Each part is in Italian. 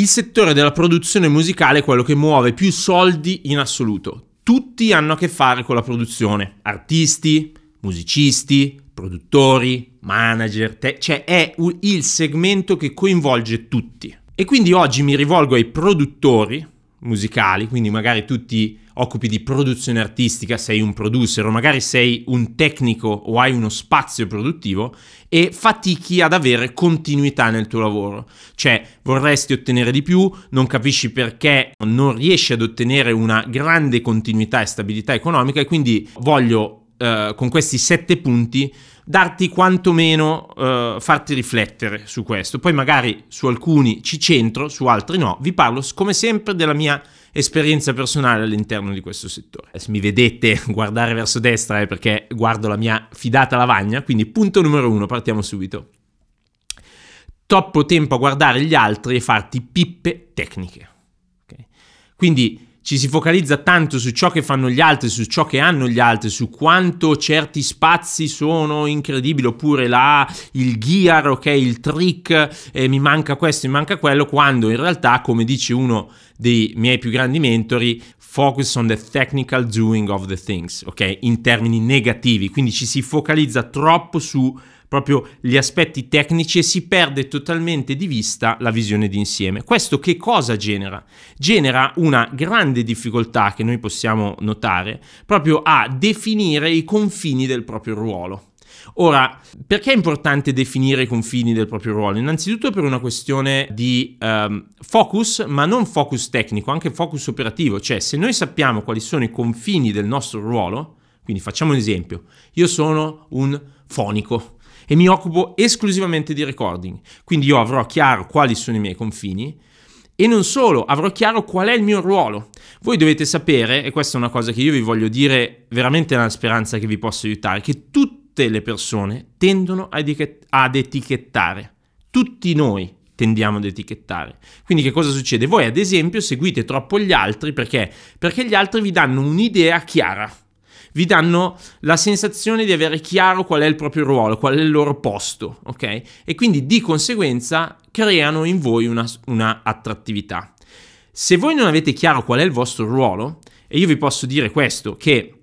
Il settore della produzione musicale è quello che muove più soldi in assoluto. Tutti hanno a che fare con la produzione, artisti, musicisti, produttori, manager, te- cioè è il segmento che coinvolge tutti. E quindi oggi mi rivolgo ai produttori musicali, quindi magari tu ti occupi di produzione artistica, sei un producer o magari sei un tecnico o hai uno spazio produttivo e fatichi ad avere continuità nel tuo lavoro. Cioè vorresti ottenere di più, non capisci perché non riesci ad ottenere una grande continuità e stabilità economica e quindi voglio eh, con questi sette punti darti quantomeno, uh, farti riflettere su questo. Poi magari su alcuni ci centro, su altri no. Vi parlo come sempre della mia esperienza personale all'interno di questo settore. Eh, se mi vedete guardare verso destra è perché guardo la mia fidata lavagna, quindi punto numero uno, partiamo subito. Troppo tempo a guardare gli altri e farti pippe tecniche. Okay? Quindi ci si focalizza tanto su ciò che fanno gli altri, su ciò che hanno gli altri, su quanto certi spazi sono incredibili, oppure la, il gear, ok, il trick, eh, mi manca questo, mi manca quello, quando in realtà, come dice uno dei miei più grandi mentori, focus on the technical doing of the things, ok, in termini negativi, quindi ci si focalizza troppo su proprio gli aspetti tecnici e si perde totalmente di vista la visione d'insieme. Questo che cosa genera? Genera una grande difficoltà che noi possiamo notare proprio a definire i confini del proprio ruolo. Ora, perché è importante definire i confini del proprio ruolo? Innanzitutto per una questione di um, focus, ma non focus tecnico, anche focus operativo, cioè se noi sappiamo quali sono i confini del nostro ruolo, quindi facciamo un esempio, io sono un fonico, e mi occupo esclusivamente di recording. Quindi io avrò chiaro quali sono i miei confini e non solo, avrò chiaro qual è il mio ruolo. Voi dovete sapere, e questa è una cosa che io vi voglio dire veramente nella speranza che vi possa aiutare, che tutte le persone tendono ad etichettare. Tutti noi tendiamo ad etichettare. Quindi che cosa succede? Voi ad esempio seguite troppo gli altri perché? Perché gli altri vi danno un'idea chiara vi danno la sensazione di avere chiaro qual è il proprio ruolo, qual è il loro posto, ok? E quindi di conseguenza creano in voi una, una attrattività. Se voi non avete chiaro qual è il vostro ruolo, e io vi posso dire questo, che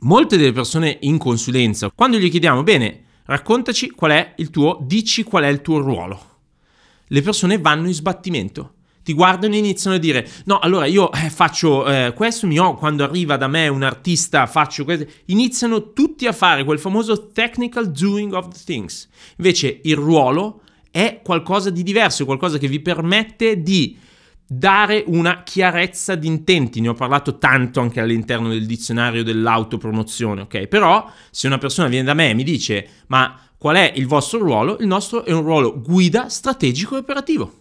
molte delle persone in consulenza, quando gli chiediamo, bene, raccontaci qual è il tuo, dici qual è il tuo ruolo, le persone vanno in sbattimento ti guardano e iniziano a dire no allora io eh, faccio eh, questo mio quando arriva da me un artista faccio questo iniziano tutti a fare quel famoso technical doing of the things invece il ruolo è qualcosa di diverso qualcosa che vi permette di dare una chiarezza di intenti. Ne ho parlato tanto anche all'interno del dizionario dell'autopromozione, ok? Però se una persona viene da me e mi dice "Ma qual è il vostro ruolo?" Il nostro è un ruolo guida strategico e operativo.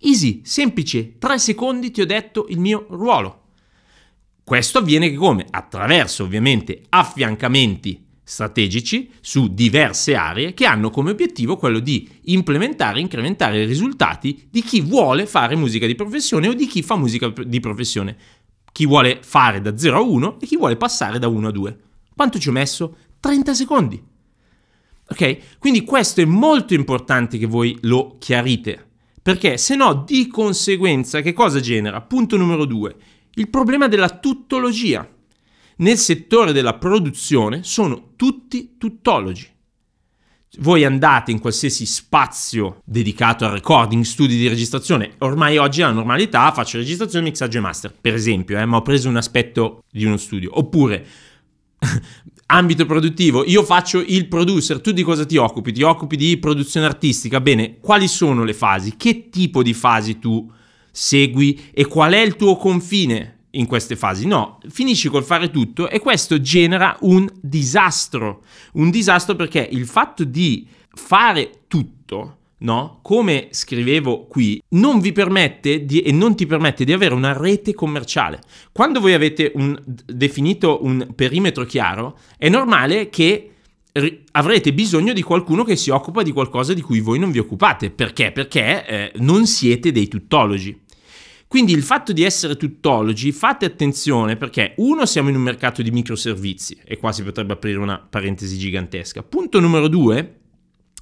Easy, semplice, 3 secondi ti ho detto il mio ruolo. Questo avviene come? Attraverso ovviamente affiancamenti strategici su diverse aree che hanno come obiettivo quello di implementare incrementare i risultati di chi vuole fare musica di professione o di chi fa musica di professione, chi vuole fare da 0 a 1 e chi vuole passare da 1 a 2. Quanto ci ho messo? 30 secondi. Ok? Quindi questo è molto importante che voi lo chiarite perché se no di conseguenza che cosa genera? Punto numero due, il problema della tuttologia. Nel settore della produzione sono tutti tuttologi. Voi andate in qualsiasi spazio dedicato al recording, studi di registrazione, ormai oggi è la normalità, faccio registrazione, mixaggio e master, per esempio, eh, ma ho preso un aspetto di uno studio. Oppure Ambito produttivo, io faccio il producer, tu di cosa ti occupi? Ti occupi di produzione artistica, bene, quali sono le fasi? Che tipo di fasi tu segui e qual è il tuo confine in queste fasi? No, finisci col fare tutto e questo genera un disastro, un disastro perché il fatto di fare tutto no? Come scrivevo qui, non vi permette di, e non ti permette di avere una rete commerciale. Quando voi avete un, definito un perimetro chiaro, è normale che avrete bisogno di qualcuno che si occupa di qualcosa di cui voi non vi occupate. Perché? Perché eh, non siete dei tuttologi. Quindi il fatto di essere tuttologi, fate attenzione perché uno siamo in un mercato di microservizi e qua si potrebbe aprire una parentesi gigantesca. Punto numero due,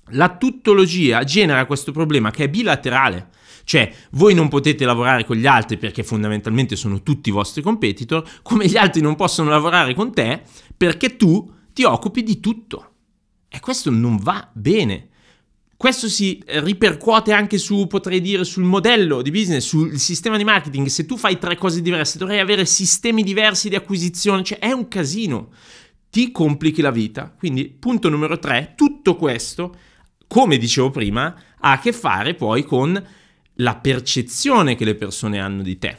la tuttologia genera questo problema che è bilaterale. Cioè, voi non potete lavorare con gli altri perché fondamentalmente sono tutti i vostri competitor, come gli altri non possono lavorare con te perché tu ti occupi di tutto. E questo non va bene. Questo si ripercuote anche su, potrei dire, sul modello di business, sul sistema di marketing. Se tu fai tre cose diverse, dovrai avere sistemi diversi di acquisizione, cioè è un casino. Ti complichi la vita. Quindi, punto numero tre, tutto questo come dicevo prima, ha a che fare poi con la percezione che le persone hanno di te.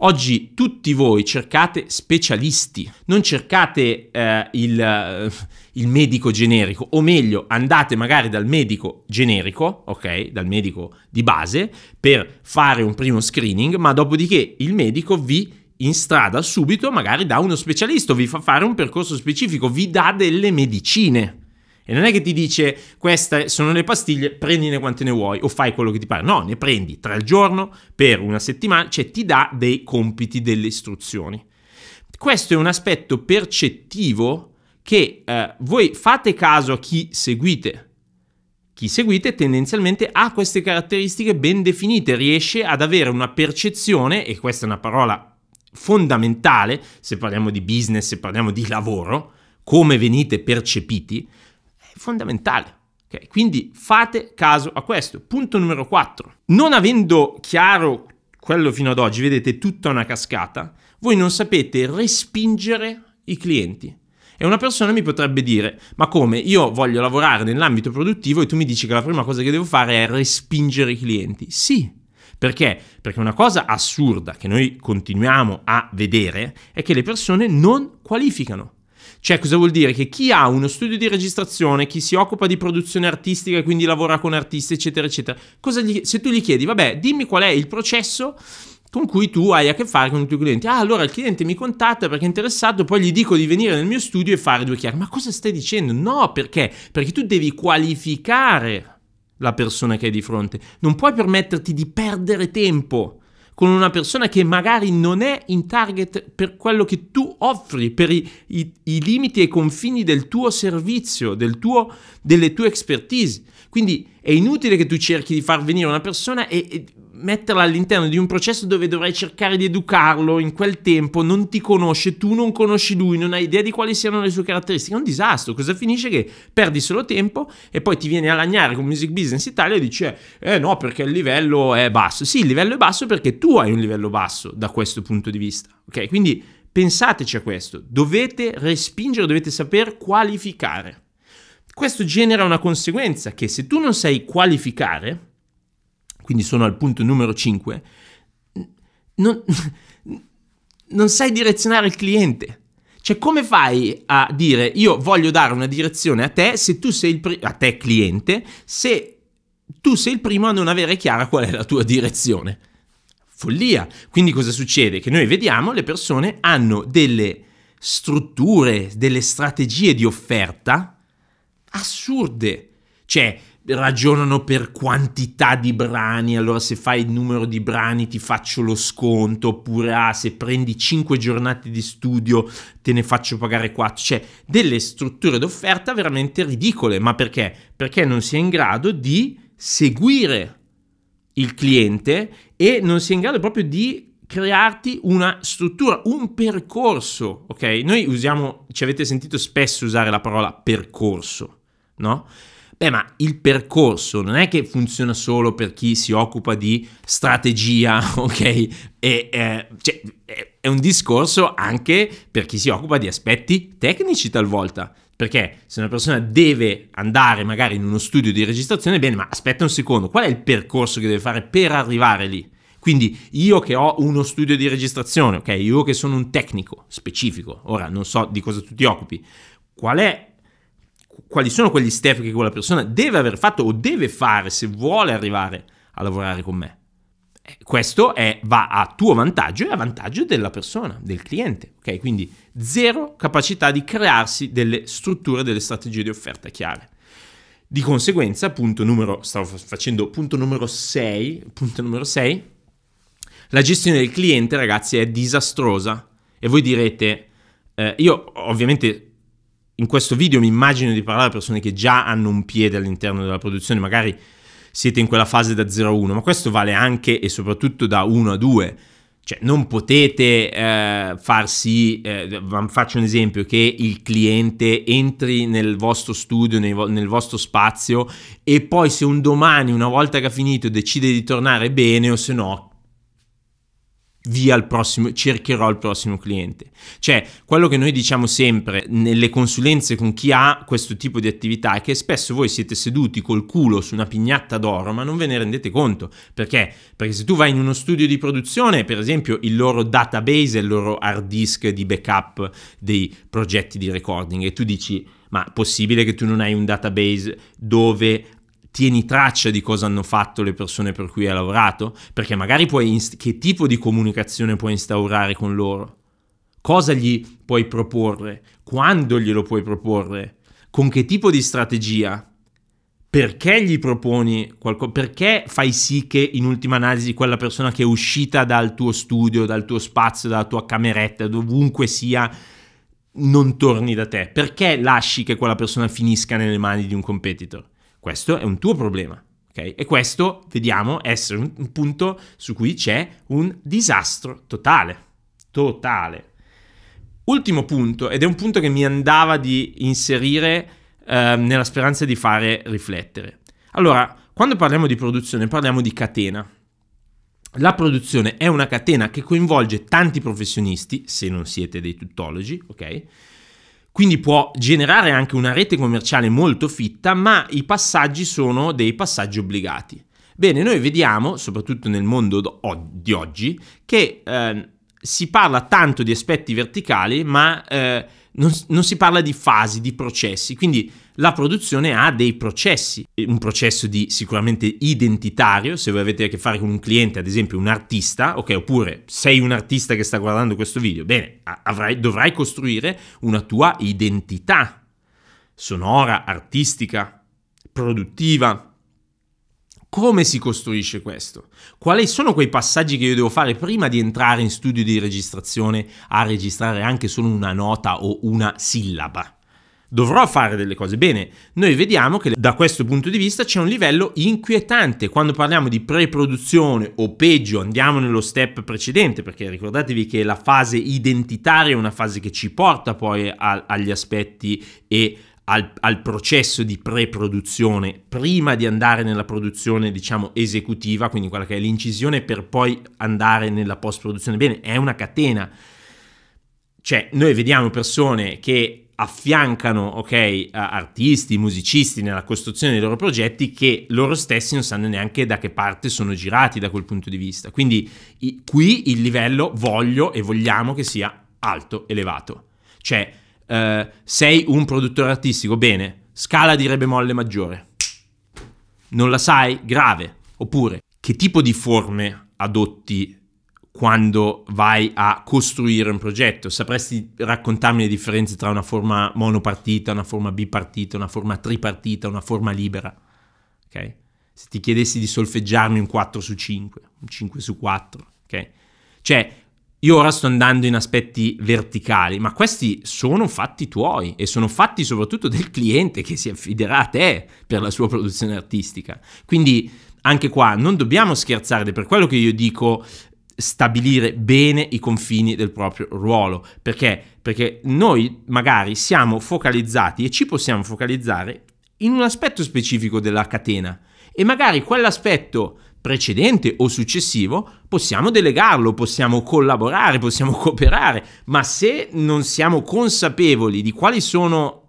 Oggi tutti voi cercate specialisti, non cercate eh, il, eh, il, medico generico, o meglio, andate magari dal medico generico, ok, dal medico di base, per fare un primo screening, ma dopodiché il medico vi in strada subito magari da uno specialista, vi fa fare un percorso specifico, vi dà delle medicine. E non è che ti dice queste sono le pastiglie, prendine quante ne vuoi o fai quello che ti pare. No, ne prendi tre al giorno per una settimana, cioè ti dà dei compiti, delle istruzioni. Questo è un aspetto percettivo che eh, voi fate caso a chi seguite. Chi seguite tendenzialmente ha queste caratteristiche ben definite, riesce ad avere una percezione, e questa è una parola fondamentale se parliamo di business, se parliamo di lavoro, come venite percepiti, fondamentale. Okay? Quindi fate caso a questo. Punto numero 4. Non avendo chiaro quello fino ad oggi, vedete tutta una cascata, voi non sapete respingere i clienti. E una persona mi potrebbe dire, ma come? Io voglio lavorare nell'ambito produttivo e tu mi dici che la prima cosa che devo fare è respingere i clienti. Sì, perché? Perché una cosa assurda che noi continuiamo a vedere è che le persone non qualificano. Cioè, cosa vuol dire? Che chi ha uno studio di registrazione, chi si occupa di produzione artistica e quindi lavora con artisti, eccetera, eccetera, gli, se tu gli chiedi, vabbè, dimmi qual è il processo con cui tu hai a che fare con i tuoi clienti. Ah, allora il cliente mi contatta perché è interessato, poi gli dico di venire nel mio studio e fare due chiacchiere. Ma cosa stai dicendo? No, perché? Perché tu devi qualificare la persona che hai di fronte. Non puoi permetterti di perdere tempo con una persona che magari non è in target per quello che tu offri, per i, i, i limiti e i confini del tuo servizio, del tuo, delle tue expertise. Quindi è inutile che tu cerchi di far venire una persona e, e metterla all'interno di un processo dove dovrai cercare di educarlo in quel tempo, non ti conosce, tu non conosci lui, non hai idea di quali siano le sue caratteristiche, è un disastro. Cosa finisce? Che perdi solo tempo e poi ti vieni a lagnare con Music Business Italia e dici, eh, eh no, perché il livello è basso. Sì, il livello è basso perché tu hai un livello basso da questo punto di vista, ok? Quindi pensateci a questo, dovete respingere, dovete saper qualificare. Questo genera una conseguenza che se tu non sai qualificare, quindi sono al punto numero 5, non, non sai direzionare il cliente. Cioè, come fai a dire io voglio dare una direzione a te se tu sei il pri- a te cliente, se tu sei il primo a non avere chiara qual è la tua direzione? Follia. Quindi cosa succede? Che noi vediamo le persone hanno delle strutture, delle strategie di offerta assurde. Cioè, ragionano per quantità di brani, allora se fai il numero di brani ti faccio lo sconto, oppure ah, se prendi 5 giornate di studio te ne faccio pagare 4, cioè delle strutture d'offerta veramente ridicole, ma perché? Perché non si è in grado di seguire il cliente e non si è in grado proprio di crearti una struttura, un percorso, ok? Noi usiamo, ci avete sentito spesso usare la parola percorso, no? Beh, ma il percorso non è che funziona solo per chi si occupa di strategia, ok? E, eh, cioè, è un discorso anche per chi si occupa di aspetti tecnici talvolta. Perché se una persona deve andare magari in uno studio di registrazione, bene, ma aspetta un secondo, qual è il percorso che deve fare per arrivare lì? Quindi io che ho uno studio di registrazione, ok? Io che sono un tecnico specifico, ora non so di cosa tu ti occupi, qual è quali sono quegli step che quella persona deve aver fatto o deve fare se vuole arrivare a lavorare con me. Eh, questo è, va a tuo vantaggio e a vantaggio della persona, del cliente. Ok, quindi zero capacità di crearsi delle strutture, delle strategie di offerta chiare. Di conseguenza, punto numero, stavo facendo punto numero 6, punto numero 6, la gestione del cliente, ragazzi, è disastrosa. E voi direte, eh, io ovviamente in questo video mi immagino di parlare a persone che già hanno un piede all'interno della produzione, magari siete in quella fase da 0 a 1, ma questo vale anche e soprattutto da 1 a 2. Cioè, non potete eh, farsi, eh, faccio un esempio, che il cliente entri nel vostro studio, vo- nel vostro spazio e poi se un domani, una volta che ha finito, decide di tornare bene o se no via il prossimo, cercherò il prossimo cliente. Cioè, quello che noi diciamo sempre nelle consulenze con chi ha questo tipo di attività è che spesso voi siete seduti col culo su una pignatta d'oro, ma non ve ne rendete conto. Perché? Perché se tu vai in uno studio di produzione, per esempio, il loro database è il loro hard disk di backup dei progetti di recording e tu dici ma possibile che tu non hai un database dove tieni traccia di cosa hanno fatto le persone per cui hai lavorato, perché magari puoi inst- che tipo di comunicazione puoi instaurare con loro, cosa gli puoi proporre, quando glielo puoi proporre, con che tipo di strategia, perché gli proponi qualcosa, perché fai sì che in ultima analisi quella persona che è uscita dal tuo studio, dal tuo spazio, dalla tua cameretta, dovunque sia, non torni da te? Perché lasci che quella persona finisca nelle mani di un competitor? Questo è un tuo problema. Okay? E questo vediamo essere un, un punto su cui c'è un disastro totale. Totale. Ultimo punto, ed è un punto che mi andava di inserire eh, nella speranza di fare riflettere. Allora, quando parliamo di produzione parliamo di catena. La produzione è una catena che coinvolge tanti professionisti, se non siete dei tuttologi, ok? Quindi può generare anche una rete commerciale molto fitta, ma i passaggi sono dei passaggi obbligati. Bene, noi vediamo, soprattutto nel mondo di oggi, che eh, si parla tanto di aspetti verticali, ma eh, non, non, si parla di fasi, di processi. Quindi la produzione ha dei processi, un processo di, sicuramente identitario, se voi avete a che fare con un cliente, ad esempio un artista, ok, oppure sei un artista che sta guardando questo video, bene, avrai, dovrai costruire una tua identità sonora, artistica, produttiva, come si costruisce questo? Quali sono quei passaggi che io devo fare prima di entrare in studio di registrazione a registrare anche solo una nota o una sillaba? Dovrò fare delle cose bene. Noi vediamo che da questo punto di vista c'è un livello inquietante quando parliamo di pre-produzione o peggio andiamo nello step precedente perché ricordatevi che la fase identitaria è una fase che ci porta poi a, agli aspetti e al, al, processo di pre-produzione prima di andare nella produzione, diciamo, esecutiva, quindi quella che è l'incisione per poi andare nella post-produzione. Bene, è una catena. Cioè, noi vediamo persone che affiancano, ok, artisti, musicisti nella costruzione dei loro progetti che loro stessi non sanno neanche da che parte sono girati da quel punto di vista. Quindi i, qui il livello voglio e vogliamo che sia alto, elevato. Cioè, eh, sei un produttore artistico, bene, scala di re bemolle maggiore. Non la sai? Grave. Oppure, che tipo di forme adotti quando vai a costruire un progetto? Sapresti raccontarmi le differenze tra una forma monopartita, una forma bipartita, una forma tripartita, una forma libera? Ok? Se ti chiedessi di solfeggiarmi un 4 su 5, un 5 su 4, ok? Cioè, io ora sto andando in aspetti verticali, ma questi sono fatti tuoi e sono fatti soprattutto del cliente che si affiderà a te per la sua produzione artistica. Quindi anche qua non dobbiamo scherzare, per quello che io dico stabilire bene i confini del proprio ruolo, perché perché noi magari siamo focalizzati e ci possiamo focalizzare in un aspetto specifico della catena e magari quell'aspetto precedente o successivo, possiamo delegarlo, possiamo collaborare, possiamo cooperare, ma se non siamo consapevoli di quali sono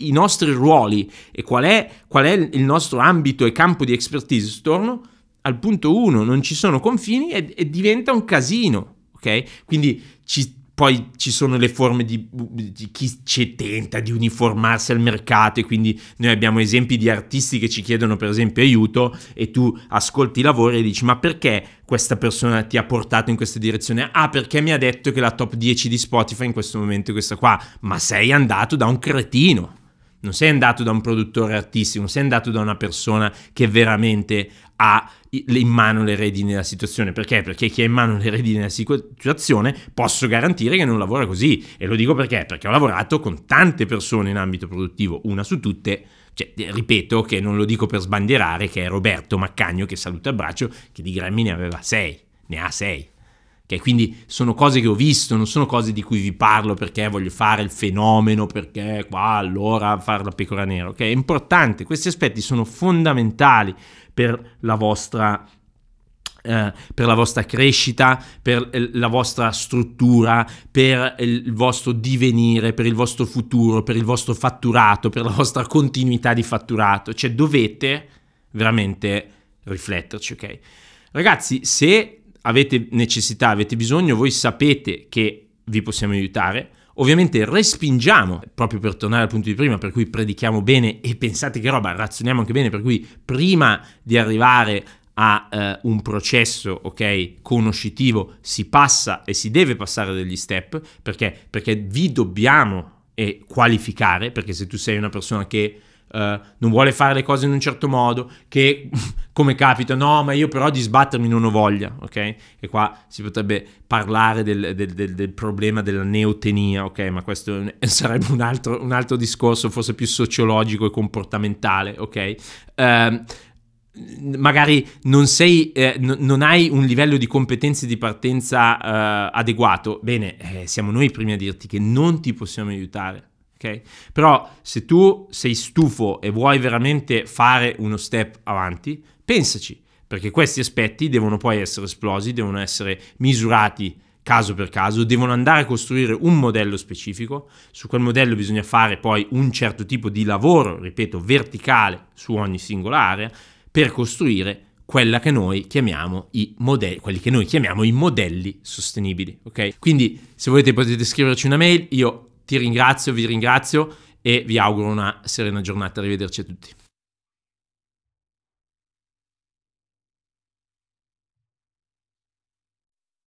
i nostri ruoli e qual è, qual è il nostro ambito e campo di expertise, torno al punto 1, non ci sono confini e, e diventa un casino, ok? Quindi ci, poi ci sono le forme di, di chi ci tenta di uniformarsi al mercato e quindi noi abbiamo esempi di artisti che ci chiedono per esempio aiuto e tu ascolti i lavori e dici ma perché questa persona ti ha portato in questa direzione? Ah perché mi ha detto che la top 10 di Spotify in questo momento è questa qua, ma sei andato da un cretino. Non sei andato da un produttore artistico, non sei andato da una persona che veramente ha in mano le redini della situazione. Perché? Perché chi ha in mano le redini della situazione posso garantire che non lavora così. E lo dico perché? Perché ho lavorato con tante persone in ambito produttivo, una su tutte. Cioè, eh, ripeto che non lo dico per sbandierare, che è Roberto Maccagno che saluta a braccio, che di Grammy ne aveva 6, ne ha 6. Ok, quindi sono cose che ho visto, non sono cose di cui vi parlo perché voglio fare il fenomeno, perché qua allora fare la pecora nera. Ok, è importante, questi aspetti sono fondamentali per la vostra eh, per la vostra crescita, per eh, la vostra struttura, per eh, il vostro divenire, per il vostro futuro, per il vostro fatturato, per la vostra continuità di fatturato. Cioè dovete veramente rifletterci, ok? Ragazzi, se avete necessità, avete bisogno, voi sapete che vi possiamo aiutare. Ovviamente respingiamo, proprio per tornare al punto di prima, per cui predichiamo bene e pensate che roba, razioniamo anche bene, per cui prima di arrivare a eh, un processo, ok, conoscitivo, si passa e si deve passare degli step, perché? Perché vi dobbiamo eh, qualificare, perché se tu sei una persona che eh, non vuole fare le cose in un certo modo, che come capita, no, ma io però di sbattermi non ho voglia, ok? E qua si potrebbe parlare del, del, del, del problema della neotenia, ok? Ma questo sarebbe un altro, un altro, discorso, forse più sociologico e comportamentale, ok? Uh, magari non, sei, eh, n- non hai un livello di competenze di partenza eh, adeguato, bene, eh, siamo noi i primi a dirti che non ti possiamo aiutare ok? Però se tu sei stufo e vuoi veramente fare uno step avanti, pensaci, perché questi aspetti devono poi essere esplosi, devono essere misurati caso per caso, devono andare a costruire un modello specifico, su quel modello bisogna fare poi un certo tipo di lavoro, ripeto, verticale su ogni singola area, per costruire quella che noi chiamiamo i modelli, quelli che noi chiamiamo i modelli sostenibili, ok? Quindi se volete potete scriverci una mail, io ti ringrazio, vi ringrazio e vi auguro una serena giornata. Arrivederci a tutti.